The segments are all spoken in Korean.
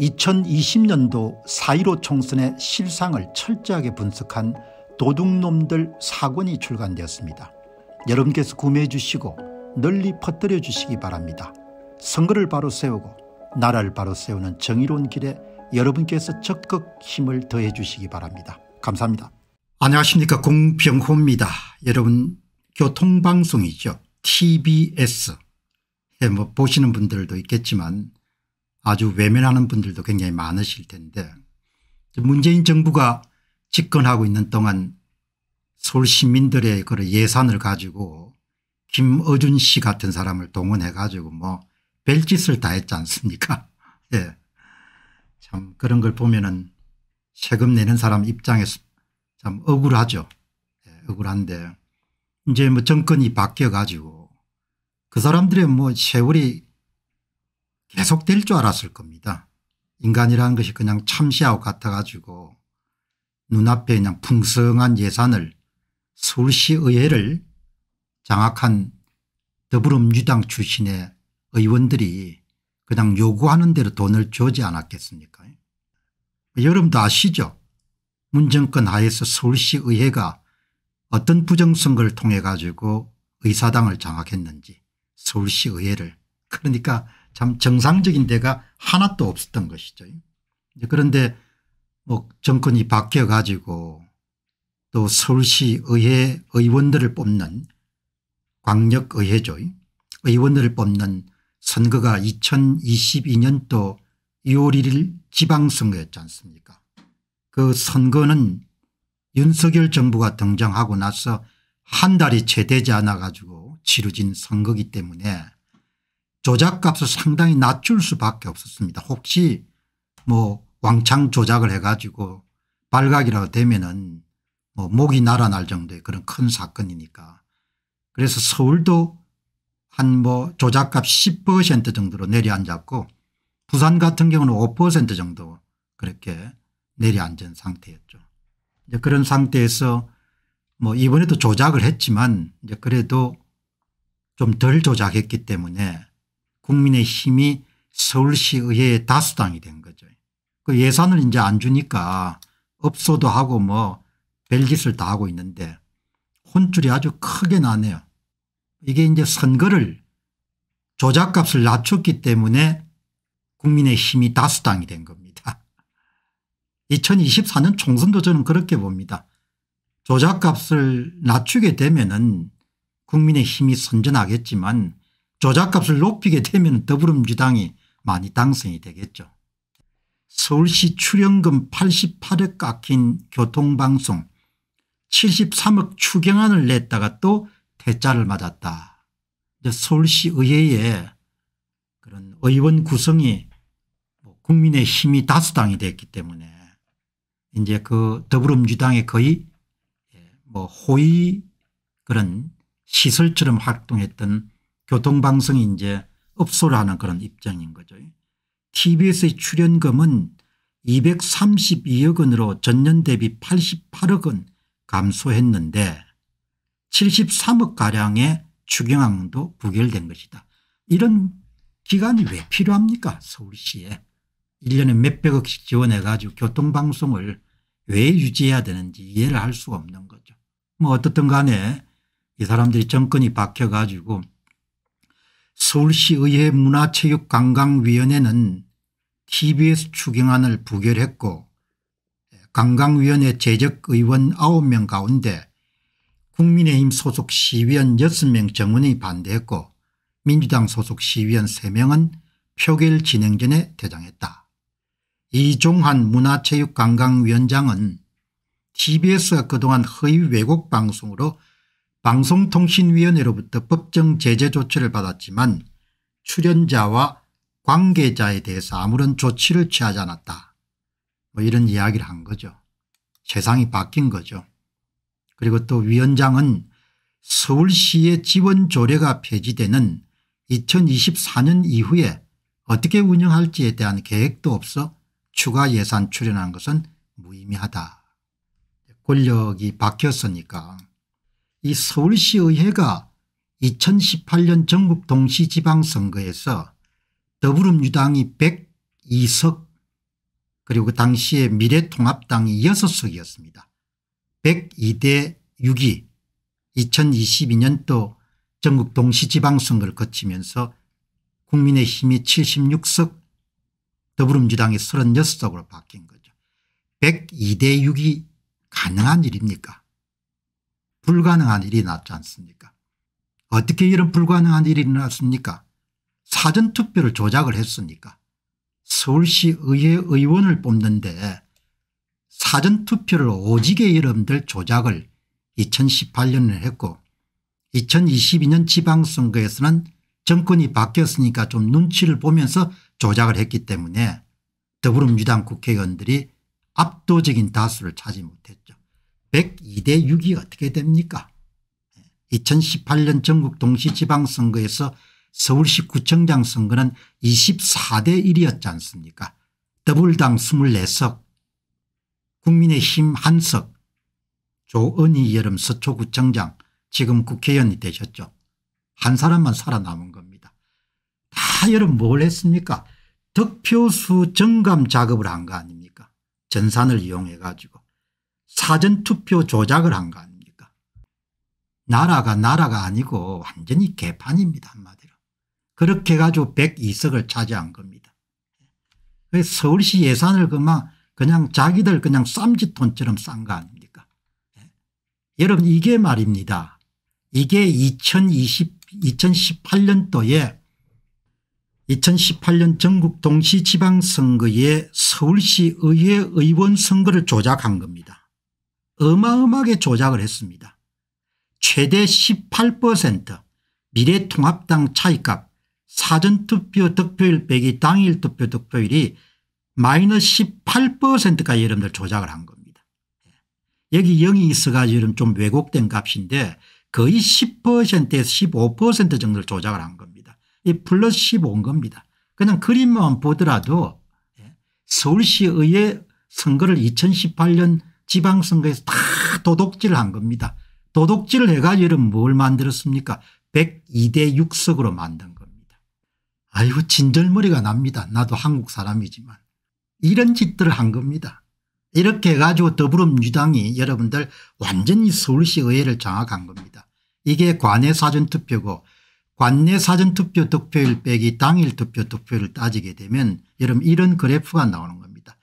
2020년도 4.15 총선의 실상을 철저하게 분석한 도둑놈들 사권이 출간되었습니다. 여러분께서 구매해 주시고 널리 퍼뜨려 주시기 바랍니다. 선거를 바로 세우고 나라를 바로 세우는 정의로운 길에 여러분께서 적극 힘을 더해 주시기 바랍니다. 감사합니다. 안녕하십니까 공병호입니다. 여러분 교통방송이죠. TBS 뭐 보시는 분들도 있겠지만 아주 외면하는 분들도 굉장히 많으실 텐데 문재인 정부가 집권하고 있는 동안 서울 시민들의 그런 예산을 가지고 김어준 씨 같은 사람을 동원해 가지고 뭐 별짓을 다 했지 않습니까 예. 참 그런 걸 보면은 세금 내는 사람 입장에서 참 억울하죠 예, 억울한데 이제 뭐 정권이 바뀌어 가지고 그 사람들의 뭐 세월이 계속될 줄 알았을 겁니다. 인간이라는 것이 그냥 참시하고 같아가지고 눈앞에 그냥 풍성한 예산을 서울시의회를 장악한 더불어민주당 출신의 의원들이 그냥 요구하는 대로 돈을 주지 않았겠습니까 뭐 여러분도 아시죠 문정권 하에서 서울시의회가 어떤 부정선거를 통해 가지고 의사당을 장악했는지 서울시의회를 그러니까 참 정상적인 데가 하나도 없었던 것이죠. 그런데 뭐 정권이 바뀌어 가지고 또 서울시 의회 의원들을 뽑는 광역의회죠. 의원들을 뽑는 선거가 2022년도 2월 1일 지방선거였지 않습니까 그 선거는 윤석열 정부가 등장하고 나서 한 달이 채 되지 않아 가지고 치루진 선거기 때문에 조작값을 상당히 낮출 수밖에 없었습니다. 혹시 뭐 왕창 조작을 해가지고 발각이라도 되면은 뭐 목이 날아날 정도의 그런 큰 사건이니까 그래서 서울도 한 뭐 조작값 10% 정도로 내려앉았고 부산 같은 경우는 5% 정도 그렇게 내려앉은 상태였죠. 이제 그런 상태에서 뭐 이번에도 조작을 했지만 이제 그래도 좀 덜 조작했기 때문에 국민의힘이 서울시의회의 다수당이 된 거죠. 그 예산을 이제 안 주니까 없어도 하고 뭐 별짓을 다 하고 있는데 혼줄이 아주 크게 나네요. 이게 이제 선거를 조작값을 낮췄기 때문에 국민의힘이 다수당이 된 겁니다. 2024년 총선도 저는 그렇게 봅니다. 조작값을 낮추게 되면 은 국민의힘이 선전하겠지만 조작값을 높이게 되면 더불어민주당이 많이 당선이 되겠죠. 서울시 출연금 88억 깎인 교통방송 73억 추경안을 냈다가 또 대자를 맞았다. 이제 서울시 의회에 그런 의원 구성이 뭐 국민의 힘이 다수당이 됐기 때문에 이제 그 더불어민주당의 거의 예, 뭐 호의 그런 시설처럼 활동했던 교통방송이 이제 업소를 하는 그런 입장인 거죠. tbs의 출연금은 232억 원으로 전년 대비 88억 원 감소했는데 73억가량의 추경안도 부결된 것이다. 이런 기간이 왜 필요합니까 서울시에 1년에 몇백억씩 지원해 가지고 교통방송을 왜 유지해야 되는지 이해를 할 수가 없는 거죠. 뭐 어떻든 간에 이 사람들이 정권이 박혀 가지고 서울시의회 문화체육관광위원회는 tbs 추경안을 부결했고 관광위원회 재적의원 9명 가운데 국민의힘 소속 시위원 6명 정원이 반대했고 민주당 소속 시위원 3명은 표결 진행 전에 대장했다 이종환 문화체육관광위원장은 tbs가 그동안 허위 왜곡 방송으로 방송통신위원회로부터 법정 제재 조치를 받았지만 출연자와 관계자에 대해서 아무런 조치를 취하지 않았다. 뭐 이런 이야기를 한 거죠. 세상이 바뀐 거죠. 그리고 또 위원장은 서울시의 지원 조례가 폐지되는 2024년 이후에 어떻게 운영할지에 대한 계획도 없어 추가 예산 출연한 것은 무의미하다. 권력이 바뀌었으니까 이 서울시의회가 2018년 전국 동시지방선거에서 더불어민주당이 102석 그리고 그 당시에 미래통합당이 6석이었습니다. 102대 6이 2022년도 전국 동시지방선거를 거치면서 국민의힘이 76석 더불어민주당이 36석으로 바뀐 거죠. 102대 6이 가능한 일입니까 불가능한 일이 났지 않습니까 어떻게 이런 불가능한 일이 일어났습니까 사전투표를 조작을 했습니까 서울시 의회 의원을 뽑는데 사전투표를 오지게 이름들 조작을 2018년에 했고 2022년 지방선거에서는 정권이 바뀌었으니까 좀 눈치를 보면서 조작을 했기 때문에 더불어민주당 국회의원들이 압도적인 다수를 차지 못했죠. 102대 6이 어떻게 됩니까 2018년 전국 동시지방선거에서 서울시 구청장 선거는 24대 1이었지 않습니까 더블당 24석 국민의힘 한석 조은희 여름 서초구청장 지금 국회의원이 되셨죠. 한 사람만 살아남은 겁니다. 다여름뭘 했습니까 득표수 정감 작업을 한 거 아닙니까 전산을 이용해 가지고. 사전투표 조작을 한 거 아닙니까 나라가 나라가 아니고 완전히 개판입니다 한마디로 그렇게 가지고 102석을 차지한 겁니다 서울시 예산을 그만 그냥 자기들 그냥 쌈짓돈처럼 싼 거 아닙니까 예. 여러분 이게 말입니다 이게 2020, 2018년도에 2018년 전국 동시지방선거에 서울시 의회 의원 선거를 조작한 겁니다. 어마어마하게 조작을 했습니다. 최대 18% 미래통합당 차익값 사전투표 득표율 빼기 당일 투표 득표율이 마이너스 18%까지 여러분들 조작을 한 겁니다. 예. 여기 0이 있어가지고 여러분 좀 왜곡된 값인데 거의 10%에서 15% 정도를 조작을 한 겁니다. 이 플러스 15인 겁니다. 그냥 그림만 보더라도 예, 서울시의회 선거를 2018년 지방선거에서 다도덕질을한 겁니다. 도덕질을 해가지고 여러분 뭘 만들었습니까 102대 6석으로 만든 겁니다. 아이고 진절머리가 납니다. 나도 한국 사람이지만. 이런 짓들을 한 겁니다. 이렇게 해가지고 더불어민주당이 여러분들 완전히 서울시의회를 장악한 겁니다. 이게 관내 사전투표고 관내 사전투표 득표율 빼기 당일 투표 득표율을 따지게 되면 여러분 이런 그래프가 나오는 겁니다.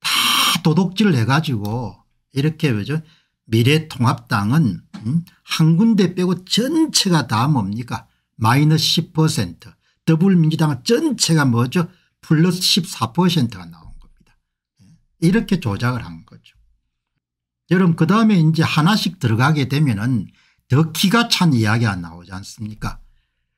다도덕질을 해가지고 이렇게 뭐죠 미래통합당은 음, 한 군데 빼고 전체가 다 뭡니까 마이너스 10% 더불민주당 전체가 뭐죠 플러스 14%가 나온 겁니다. 예, 이렇게 조작을 한 거죠. 여러분 그 다음에 이제 하나씩 들어가게 되면은 더 기가 찬 이야기가 나오지 않습니까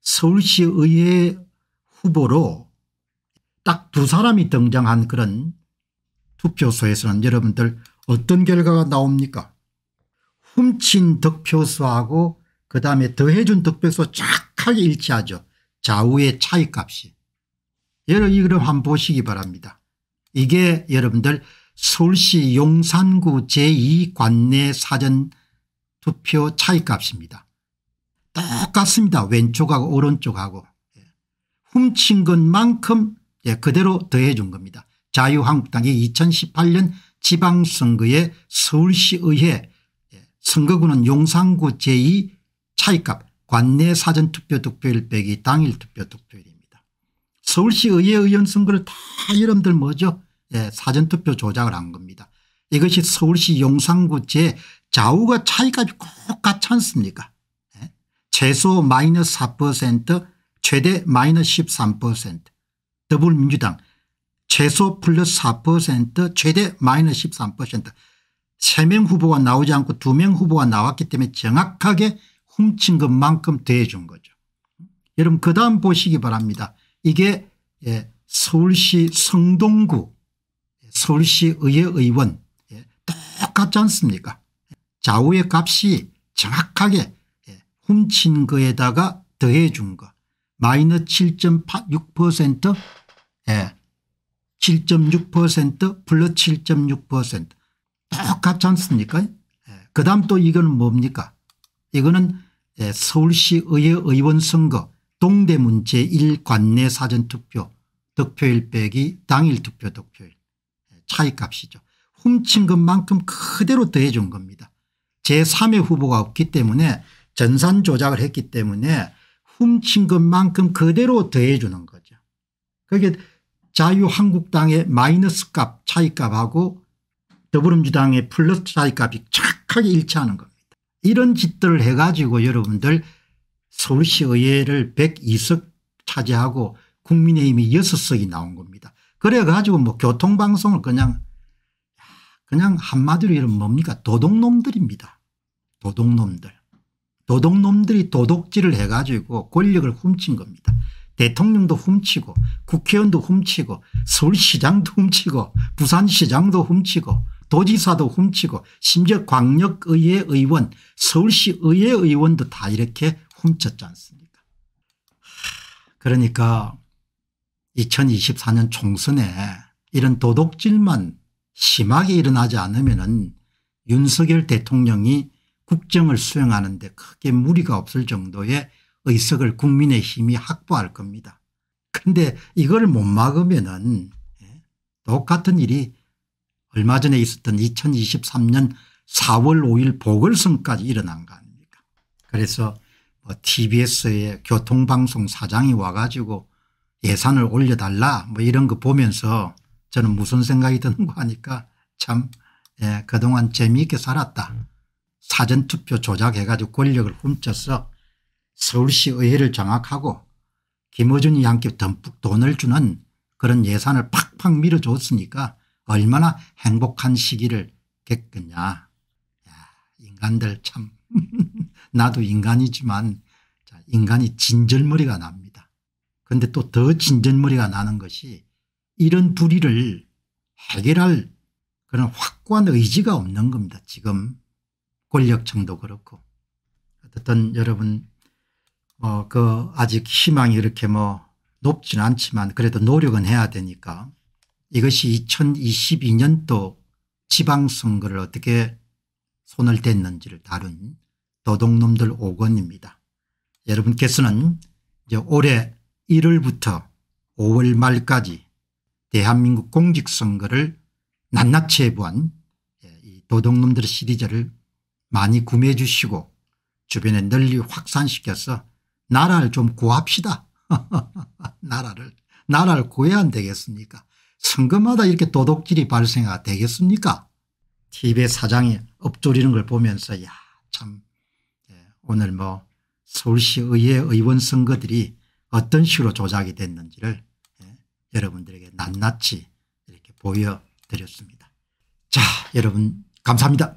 서울시의회 후보로 딱 두 사람이 등장한 그런 투표소에서는 여러분들 어떤 결과가 나옵니까 훔친 득표수하고 그 다음에 더해준 득표수 정하게 일치하죠. 좌우의 차이값이. 여러분 이걸 한번 보시기 바랍니다. 이게 여러분들 서울시 용산구 제2관내 사전 투표 차이값입니다. 똑같습니다. 왼쪽하고 오른쪽하고. 예. 훔친 것만큼 예, 그대로 더해준 겁니다. 자유한국당이 2018년 지방선거에 서울시의회 예, 선거구는 용산구 제2 차이값 관내 사전투표 득표일 빼기 당일 투표 득표일입니다. 서울시의회 의원 선거를 다 여러분들 뭐죠 예, 사전투표 조작을 한 겁니다. 이것이 서울시 용산구 제 좌우가 차이값이 꼭 같지 않습니까 예? 최소 마이너스 4% 최대 마이너스 13% 더불어민주당 최소 플러스 4% 최대 마이너스 13% 3명 후보가 나오지 않고 2명 후보가 나왔기 때문에 정확하게 훔친 것만큼 대해준 거죠. 여러분 그 다음 보시기 바랍니다. 이게 예, 서울시 성동구 예, 서울시 의회의원 예, 똑같지 않습니까 좌우의 값이 정확하게 예, 훔친 거에다가 더해준 거마이너7.6% 예, 7.6% 플러스 7.6% 똑같지 않습니까 예. 그 다음 또 이건 뭡니까 이거는 예, 서울시 의회 의원 선거 동대문 제1관내 사전투표 득표일 빼기 당일 투표 득표일 예, 차이값이죠. 훔친 것만큼 그대로 더해준 겁니다. 제3의 후보가 없기 때문에 전산 조작을 했기 때문에 훔친 것만큼 그대로 더해주는 거죠. 그게 자유한국당의 마이너스 값 차이값하고 더불어민주당의 플러스 차이값이 착하게 일치하는 겁니다. 이런 짓들을 해가지고 여러분들 서울시의회를 102석 차지하고 국민의힘이 6석이 나온 겁니다. 그래가지고 뭐 교통방송을 그냥 그냥 한마디로 이런 뭡니까 도둑놈들입니다. 도둑놈들. 도둑놈들이 도둑질을 해가지고 권력을 훔친 겁니다. 대통령도 훔치고 국회의원도 훔치고 서울시장도 훔치고 부산시장도 훔치고 도지사도 훔치고 심지어 광역의회 의원 서울시의회 의원도 다 이렇게 훔쳤지 않습니까 그러니까 2024년 총선에 이런 도덕질만 심하게 일어나지 않으면 은 윤석열 대통령이 국정을 수행하는 데 크게 무리가 없을 정도의 의석을 국민의힘이 확보할 겁니다. 그런데 이걸 못 막으면 은 예, 똑같은 일이 얼마 전에 있었던 2023년 4월 5일 보궐선까지 일어난 거 아닙니까 그래서 뭐 tbs의 교통방송 사장이 와가지고 예산을 올려달라 뭐 이런 거 보면서 저는 무슨 생각이 드는 거 하니까 참 예, 그동안 재미있게 살았다. 사전투표 조작해가지고 권력을 훔쳤어. 서울시 의회를 장악하고 김어준이 양께 듬뿍 돈을 주는 그런 예산을 팍팍 밀어줬으니까 얼마나 행복한 시기를 겪겠냐. 야, 인간들 참 나도 인간이지만 인간이 진절머리가 납니다. 그런데 또 더 진절머리가 나는 것이 이런 불의를 해결할 그런 확고한 의지가 없는 겁니다. 지금 권력층도 그렇고 어쨌든 여러분 어, 그 아직 희망이 이렇게 뭐 높진 않지만 그래도 노력은 해야 되니까 이것이 2022년도 지방선거를 어떻게 손을 댔는지를 다룬 도둑놈들 5권입니다. 여러분께서는 이제 올해 1월부터 5월 말까지 대한민국 공직선거를 낱낱이 해부한 예, 도둑놈들 시리즈를 많이 구매해 주시고 주변에 널리 확산시켜서 나라를 좀 구합시다. 나라를 나라를 구해야 안 되겠습니까 선거마다 이렇게 도둑질이 발생하 되겠습니까 t v 사장이 엎조리는 걸 보면서 야참 예, 오늘 뭐 서울시 의회 의원 선거들이 어떤 식으로 조작이 됐는지를 예, 여러분들에게 낱낱이 이렇게 보여드렸습니다. 자 여러분 감사합니다.